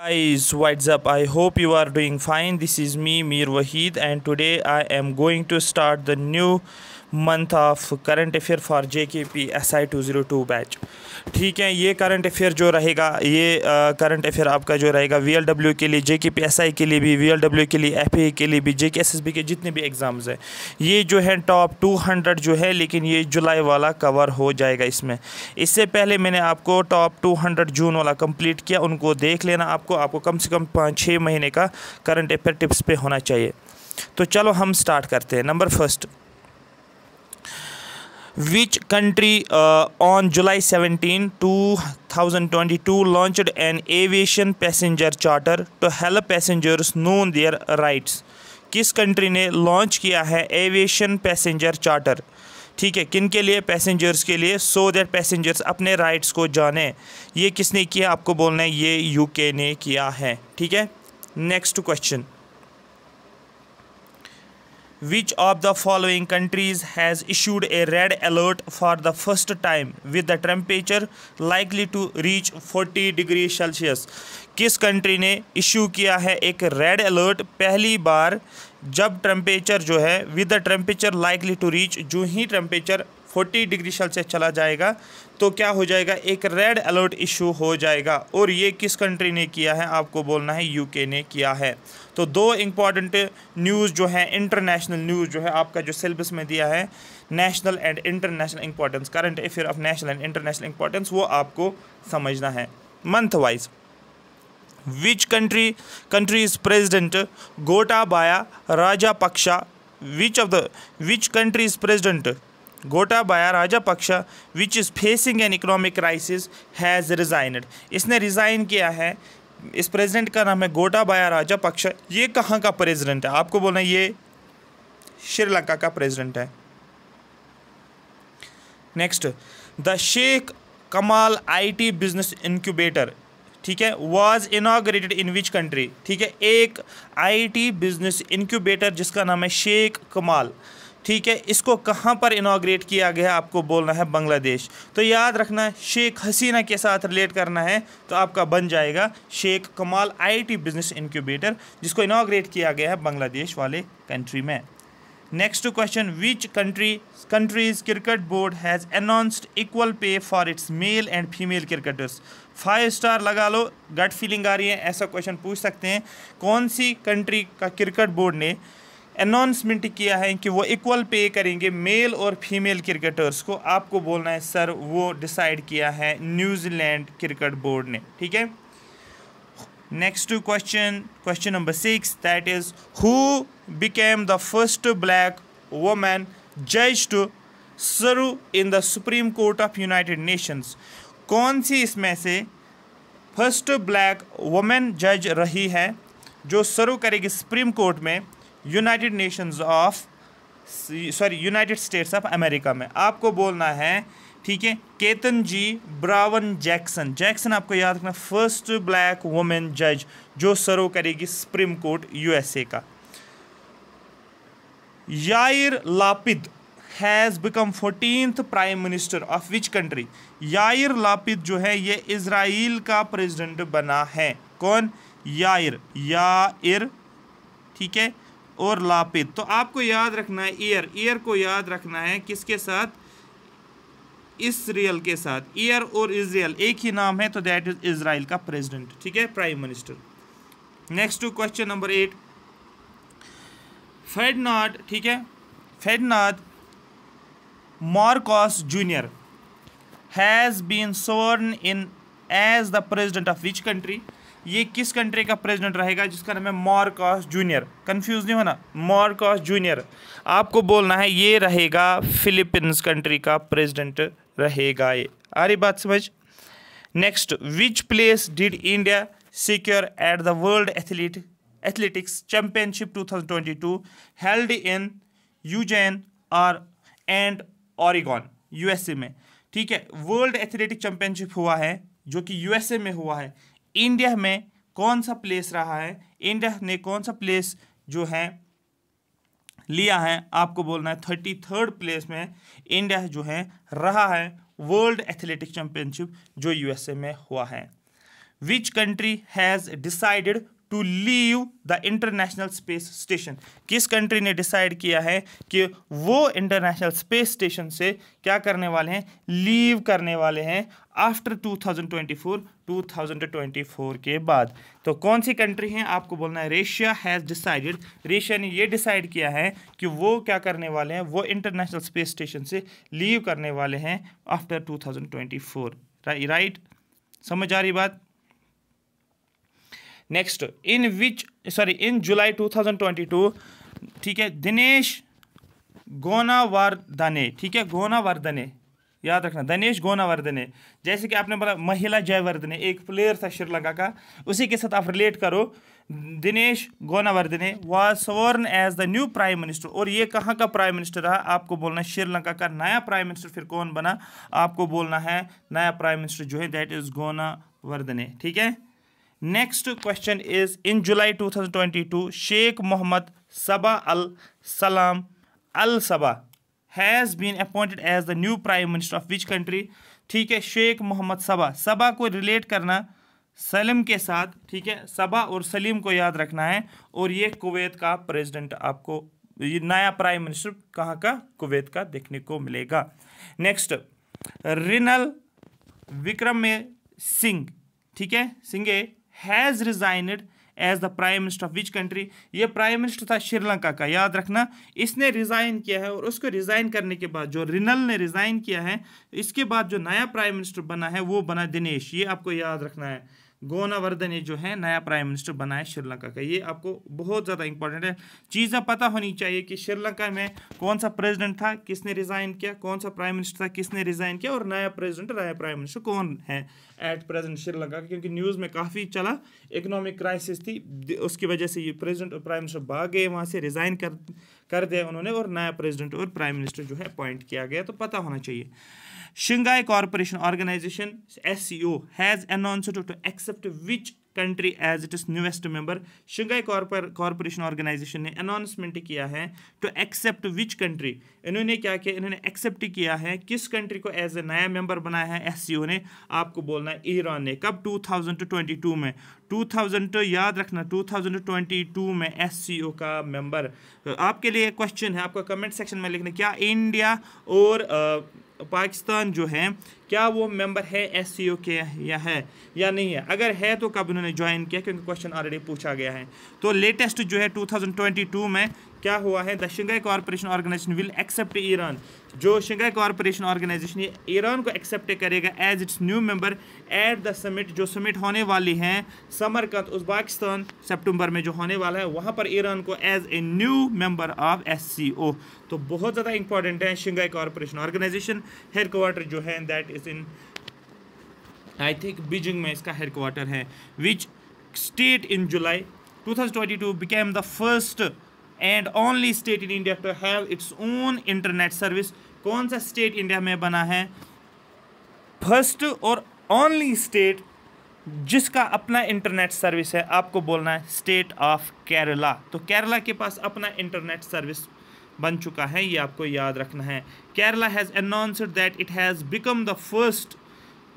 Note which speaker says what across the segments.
Speaker 1: guys what's up i hope you are doing fine this is me mir wahid and today i am going to start the new month of current affair for J K P S I two zero two batch ठीक है ये current affair जो रहेगा ये current affair आपका जो रहेगा V L W के लिए जे के पी एस आई के लिए भी वी एल डब्ल्यू के लिए एफ ए के लिए भी जे के एस एस बी के जितने भी एग्ज़ाम्स हैं ये जो है टॉप टू हंड्रेड जो है लेकिन ये जुलाई वाला कवर हो जाएगा इसमें इससे पहले मैंने आपको टॉप टू हंड्रेड जून वाला कम्प्लीट किया उनको देख लेना आपको आपको कम से कम पाँच छः महीने का करंट अफेयर टिप्स पे होना चाहिए तो चलो हम स्टार्ट करते हैं number first which country uh, on July 17, 2022 launched an aviation passenger charter to help passengers know their rights? किस कंट्री ने लॉन्च किया है एविएशन पैसेंजर चार्टर ठीक है किन के लिए पैसेंजर्स के लिए सो दैट पैसेंजर्स अपने राइट्स को जाने ये किसने किया आपको बोलना है ये यूके ने किया है ठीक है next question Which of the following countries has issued a red alert for the first time with the temperature likely to reach 40 degree Celsius? किस कंट्री ने इशू किया है एक रेड अलर्ट पहली बार जब टेम्परेचर जो है with the temperature likely to reach जो ही टेम्परेचर फोर्टी डिग्री सेल्सियस चला जाएगा तो क्या हो जाएगा एक रेड अलर्ट इशू हो जाएगा और ये किस कंट्री ने किया है आपको बोलना है यूके ने किया है तो दो इम्पॉर्टेंट न्यूज़ जो है इंटरनेशनल न्यूज़ जो है आपका जो सिलेबस में दिया है national and international importance current affair of national and international importance वो आपको समझना है month wise which country countries president Gotabaya Rajapaksa of the which country is president Gotabaya Paksha which is facing an economic crisis has resigned इसने resign किया है इस president का नाम है गोटाबाया पक्षा ये कहाँ का प्रेसिडेंट है आपको बोलना ये श्रीलंका का प्रेसिडेंट है next the Sheikh Kamal IT business incubator ठीक है was inaugurated in which country ठीक है एक आईटी बिजनेस इंक्यूबेटर जिसका नाम है शेख कमाल ठीक है इसको कहाँ पर इनाग्रेट किया गया आपको बोलना है बांग्लादेश तो याद रखना है शेख हसीना के साथ रिलेट करना है तो आपका बन जाएगा Sheikh Kamal IT business incubator जिसको इनाग्रेट किया गया है बांग्लादेश वाले कंट्री में next question which country countries cricket board has announced equal pay for its male and female cricketers five star लगा लो गट फीलिंग आ रही है ऐसा क्वेश्चन पूछ सकते हैं कौन सी कंट्री का क्रिकेट बोर्ड ने अनाउंसमेंट किया है कि वो इक्वल पे करेंगे मेल और फीमेल क्रिकेटर्स को आपको बोलना है सर वो डिसाइड किया है न्यूजीलैंड क्रिकेट बोर्ड ने ठीक है next question question number six that is who became the first black woman जज to serve in the Supreme Court of United Nations कौन सी इसमें से फर्स्ट ब्लैक वोमेन जज रही है जो सर्व करेगी सुप्रीम कोर्ट में United Nations of sorry United States of America में आपको बोलना है ठीक है Ketanji Brown Jackson Jackson आपको याद रखना फर्स्ट ब्लैक वुमेन जज जो सर्व करेगी सुप्रीम कोर्ट यूएसए का Yair Lapid has become fourteenth prime minister of which country Yair Lapid जो है ये इसराइल का प्रेसिडेंट बना है कौन यायर यायर ठीक है और लापित तो आपको याद रखना है ईयर ईयर को याद रखना है किसके साथ रियल के साथ ईयर और इसराइल एक ही नाम है तो दैट इज इसराइल का प्रेसिडेंट ठीक है prime minister next to question number eight Ferdinand ठीक है Ferdinand Marcos Junior has been sworn in as the president of which country ये किस कंट्री का प्रेसिडेंट रहेगा जिसका नाम है मॉरकॉस जूनियर कंफ्यूज नहीं होना मॉरकॉस जूनियर आपको बोलना है ये रहेगा फिलीपींस कंट्री का प्रेसिडेंट रहेगा ये आ रही बात समझ next which place did India secure at the world athlete athletics championship 2022 held in Eugene R and Oregon USA में ठीक है वर्ल्ड एथलेटिक चैंपियनशिप हुआ है जो कि यूएसए में हुआ है इंडिया में कौन सा प्लेस रहा है इंडिया ने कौन सा प्लेस जो है लिया है आपको बोलना है थर्टी थर्ड प्लेस में इंडिया जो है रहा है वर्ल्ड एथलेटिक चैंपियनशिप जो यूएसए में हुआ है which country has decided to leave the International Space Station किस कंट्री ने डिसाइड किया है कि वो इंटरनेशनल स्पेस स्टेशन से क्या करने वाले हैं लीव करने वाले हैं आफ्टर 2024 2024 के बाद तो कौन सी कंट्री हैं आपको बोलना है रेशिया हैज़ डिसाइडेड रेशिया ने ये डिसाइड किया है कि वो क्या करने वाले हैं वो इंटरनेशनल स्पेस स्टेशन से लीव करने वाले हैं आफ्टर 2024 राइट राइट समझ आ रही बात next in which sorry in July 2022 ठीक है दिनेश गोनावर्धने ठीक है गोनावर्धने याद रखना दनेश गोनावर्धने जैसे कि आपने बोला महिला जयवर्धने एक प्लेयर था श्रीलंका का उसी के साथ आप रिलेट करो Dinesh Gunawardena was sworn as the new prime minister और ये कहाँ का प्राइम मिनिस्टर रहा आपको बोलना है श्रीलंका का नया प्राइम मिनिस्टर फिर कौन बना आपको बोलना है नया प्राइम मिनिस्टर जो है दैट इज गोनावर्धने ठीक है next question is in July 2022 Sheikh Mohammad Sabah Al Salem Al Sabah has been appointed as the new prime minister of which country ठीक है शेख मोहम्मद सबा सबा को रिलेट करना सलीम के साथ ठीक है सबा और सलीम को याद रखना है और ये कुवैत का प्रेसिडेंट आपको ये नया प्राइम मिनिस्टर कहाँ का कुवैत का देखने को मिलेगा नेक्स्ट रिनल विक्रम सिंह ठीक है Singhe has resigned as the prime minister of which country ये प्राइम मिनिस्टर था श्रीलंका का याद रखना इसने रिज़ाइन किया है और उसको रिज़ाइन करने के बाद जो रिनल ने रिज़ाइन किया है इसके बाद जो नया प्राइम मिनिस्टर बना है वो बना दिनेश ये आपको याद रखना है गोनावर्धन जो है नया प्राइम मिनिस्टर बनाया श्रीलंका का ये आपको बहुत ज़्यादा इंपॉर्टेंट है चीज़ें पता होनी चाहिए कि श्रीलंका में कौन सा प्रेसिडेंट था किसने रिज़ाइन किया कौन सा प्राइम मिनिस्टर था किसने रिज़ाइन किया और नया प्रेसिडेंट नया प्राइम मिनिस्टर कौन है एट प्रेजेंट श्रीलंका का क्योंकि न्यूज़ में काफ़ी चला इकोनॉमिक क्राइसिस थी उसकी वजह से ये प्रेजिडेंट और प्राइम मिनिस्टर भाग गए वहाँ से रिज़ाइन कर कर दिया उन्होंने और नया प्रेजिडेंट और प्राइम मिनिस्टर जो है अपॉइंट किया गया तो पता होना चाहिए Shanghai S Organization SCO has announced to accept which country as it is newest member Shanghai corporation organization ने अनाउंसमेंट किया है टू एक्सेप्ट विच कंट्री इन्होंने क्या किया इन्होंने एक्सेप्ट किया है किस कंट्री को एज ए नया मेंबर बनाया है एस ने आपको बोलना है ईरान ने कब 2022 में 2000 तो याद रखना 2022 में एस का मेंबर तो आपके लिए क्वेश्चन है आपका कमेंट सेक्शन में लिखना क्या इंडिया और पाकिस्तान जो है क्या वो मेंबर है एस सी ओ के या है या नहीं है अगर है तो कब उन्होंने ज्वाइन किया क्योंकि क्वेश्चन ऑलरेडी पूछा गया है तो लेटेस्ट जो है 2022 में क्या हुआ है the Shanghai corporation organization will accept Iran जो शंघाई कॉरपोरेशन ऑर्गेनाइजेशन ये ईरान को एक्सेप्ट करेगा as its new member at the summit जो समिट होने वाली है समरकंद उजबाकिस्तान सितंबर में जो होने वाला है वहाँ पर ईरान को as a new member of S तो बहुत ज़्यादा इंपॉर्टेंट है शंघाई कॉरपोरेशन ऑर्गेनाइजेशन क्वार्टर जो है that is in I think Beijing में इसका हेडकोार्टर है which state in July two thousand twenty two became the first and only state in India to have its own internet service कौन सा state India में बना है first और only state जिसका अपना इंटरनेट सर्विस है आपको बोलना है स्टेट ऑफ केरला तो केरला के पास अपना इंटरनेट सर्विस बन चुका है ये आपको याद रखना है Kerala has announced that it has become the first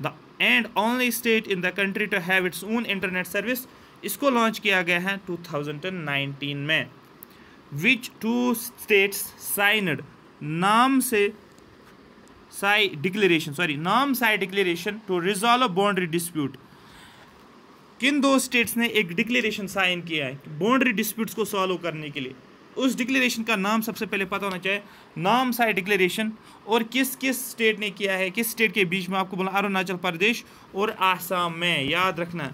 Speaker 1: the and only state in the country to have its own internet service इसको लॉन्च किया गया है 2019 में विच टू स्टेट्स साइनड नाम से Sai declaration sorry Namsai declaration to resolve boundary dispute किन दो states ने एक डिक्लेरेशन साइन किया है बाउंड्री डिस्प्यूट्स को सॉल्व करने के लिए उस डिक्लेरेशन का नाम सबसे पहले पता होना चाहिए नाम साई डिक्लेरेशन और किस किस स्टेट ने किया है किस स्टेट के बीच में आपको बोला अरुणाचल प्रदेश और आसाम में याद रखना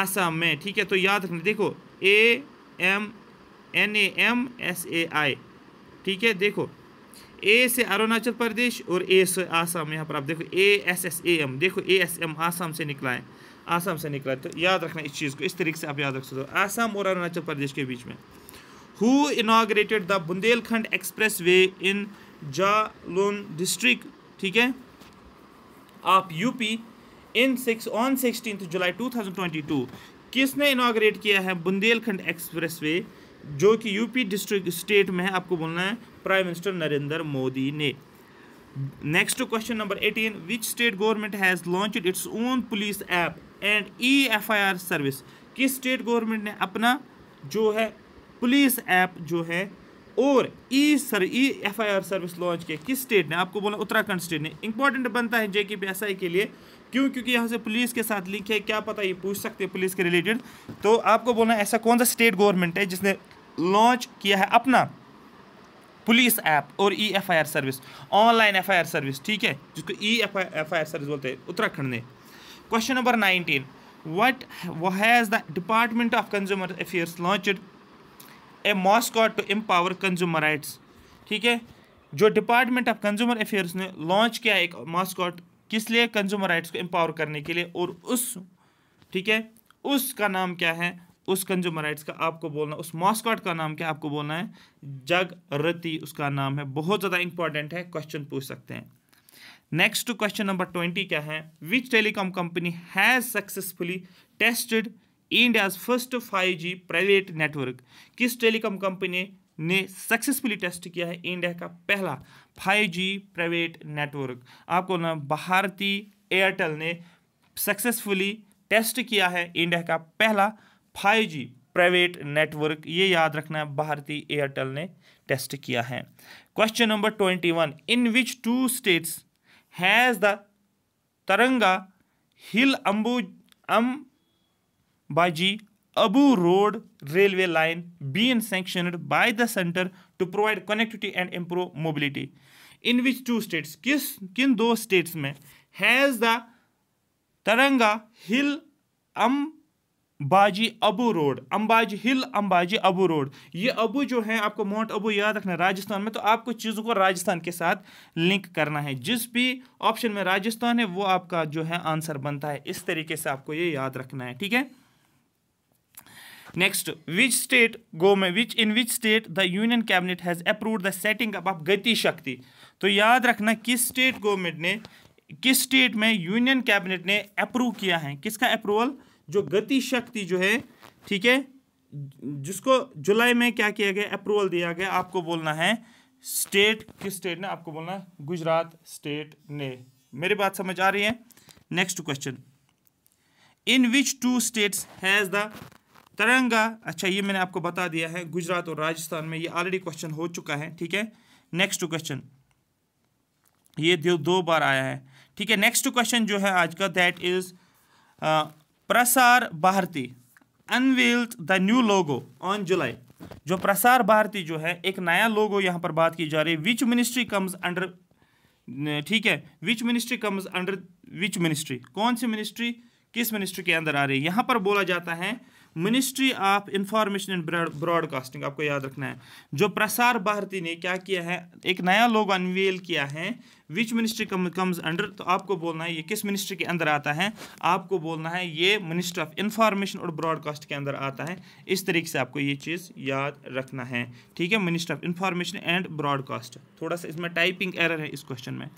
Speaker 1: आसाम में ठीक है तो याद रखना देखो A M N A M S A I ठीक है देखो ए से अरुणाचल प्रदेश और ए से आसाम यहाँ पर आप देखो A S S A M देखो ए एस एम आसाम से निकला है आसाम से निकला है तो याद रखना इस चीज़ को इस तरीके से आप याद रख सकते हो आसाम और अरुणाचल प्रदेश के बीच में who inaugurated the Bundelkhand expressway in Jalaun district ठीक है आप UP in six on sixteen July two thousand twenty two किसने इनाग्रेट किया है बुंदेलखंड एक्सप्रेस वे जो कि यूपी डिस्ट्रिक्ट स्टेट में है आपको बोलना है प्राइम मिनिस्टर नरेंद्र मोदी ने next question number eighteen which state government has launch its own police app and E F I R service किस स्टेट गवर्नमेंट ने अपना जो है पुलिस ऐप जो है और E e sir E F I R service launch किया किस स्टेट ने आपको बोला उत्तराखंड स्टेट ने इंपॉर्टेंट बनता है जेके पी एस आई के लिए क्यों क्योंकि यहाँ से पुलिस के साथ लिंक है क्या पता ये पूछ सकते हैं पुलिस के रिलेटेड तो आपको बोलना ऐसा कौन सा स्टेट गवर्नमेंट है जिसने लॉन्च किया है अपना पुलिस ऐप और E F I R service online F I R service ठीक है जिसको E F I F I R service बोलते हैं उत्तराखंड ने question number nineteen what has the department of consumer affairs launched a mascot to empower consumer rights ठीक है जो department of consumer affairs ने लॉन्च किया एक मॉस्कॉट किस लिए कंज्यूमर राइट्स को एम्पावर करने के लिए और उस ठीक है उसका नाम क्या है उस कंज्यूमराइट्स का आपको बोलना उस मॉस्कॉट का नाम क्या आपको बोलना है जग रति उसका नाम है बहुत ज़्यादा इंपॉर्टेंट है क्वेश्चन पूछ सकते हैं नेक्स्ट क्वेश्चन नंबर ट्वेंटी क्या है which telecom company has successfully tested India's first five G private network किस टेलीकॉम कंपनी ने सक्सेसफुली टेस्ट किया है इंडिया का पहला 5G प्राइवेट नेटवर्क आपको ना भारती एयरटेल ने सक्सेसफुली टेस्ट किया है इंडिया का पहला फाइव जी प्राइवेट नेटवर्क ये याद रखना है भारतीय एयरटेल ने टेस्ट किया है question number twenty one in which two states has the Taranga Hill Ambu Ambaji Abu Road railway line been sanctioned by the centre to provide connectivity and improve mobility in which two states किस किन दो states में has the Taranga hill Ambaji Abu Road Ambaji hill Ambaji Abu Road ये अबू जो है आपको mount Abu याद रखना राजस्थान में तो आपको चीज़ों को राजस्थान के साथ लिंक करना है जिस भी ऑप्शन में राजस्थान है वो आपका जो है आंसर बनता है इस तरीके से आपको ये याद रखना है ठीक है नेक्स्ट विच स्टेट में which in which state the union cabinet has approved the setting up of Gati Shakti तो याद रखना किस स्टेट गवर्नमेंट ने किस स्टेट में यूनियन कैबिनेट ने अप्रूव किया है किसका अप्रूवल जो गति शक्ति जो है ठीक है जिसको जुलाई में क्या किया गया अप्रूवल दिया गया आपको बोलना है स्टेट किस स्टेट ने आपको बोलना है गुजरात स्टेट ने मेरी बात समझ आ रही है next question in which two states has the Taranga अच्छा ये मैंने आपको बता दिया है गुजरात और राजस्थान में ये ऑलरेडी क्वेश्चन हो चुका है ठीक है नेक्स्ट क्वेश्चन ये दो, दो बार आया है ठीक है नेक्स्ट क्वेश्चन जो है आज का that is Prasar Bharati unveiled the new logo on July जो प्रसार भारती जो है एक नया लोगो यहां पर बात की जा रही है विच मिनिस्ट्री कम्स अंडर ठीक है which ministry comes under which ministry कौन सी मिनिस्ट्री किस मिनिस्ट्री के अंदर आ रही है यहां पर बोला जाता है ministry of information and broadcasting आपको याद रखना है जो प्रसार भारती ने क्या किया है एक नया लोग अनवेल किया है विच मिनिस्ट्री कम्स अंडर तो आपको बोलना है ये किस मिनिस्ट्री के अंदर आता है आपको बोलना है ये मिनिस्ट्री ऑफ इंफॉर्मेशन और ब्रॉडकास्ट के अंदर आता है इस तरीके से आपको ये चीज़ याद रखना है ठीक है ministry of information and broadcast थोड़ा सा इसमें टाइपिंग एरर है इस क्वेश्चन में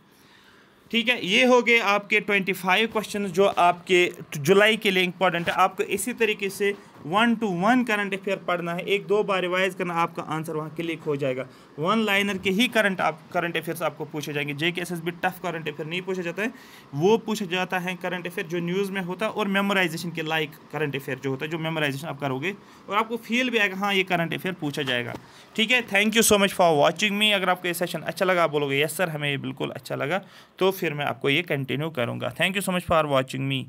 Speaker 1: ठीक है ये हो गए आपके 25 क्वेश्चन जो आपके जुलाई के लिए इंपॉर्टेंट है आपको इसी तरीके से one two one current affair पढ़ना है एक दो बार रिवाइज करना आपका आंसर वहाँ क्लिक हो जाएगा वन लाइनर के ही करंट आप करंट अफेयर्स आपको पूछे जाएंगे J K S S B tough current affair नहीं पूछा जाता है वो पूछा जाता है करंट अफेयर जो न्यूज़ में होता है और मेमोराइजेशन के लाइक करंट अफेयर जो होता है जो मेमोराइजेशन आप करोगे और आपको फील भी आएगा हाँ ये करंट अफेयर पूछा जाएगा ठीक है thank you so much for watching me अगर आपको ये सेशन अच्छा लगा आप बोलोगे यस सर हमें बिल्कुल अच्छा लगा तो फिर मैं आपको ये कंटिन्यू करूँगा thank you so much for watching me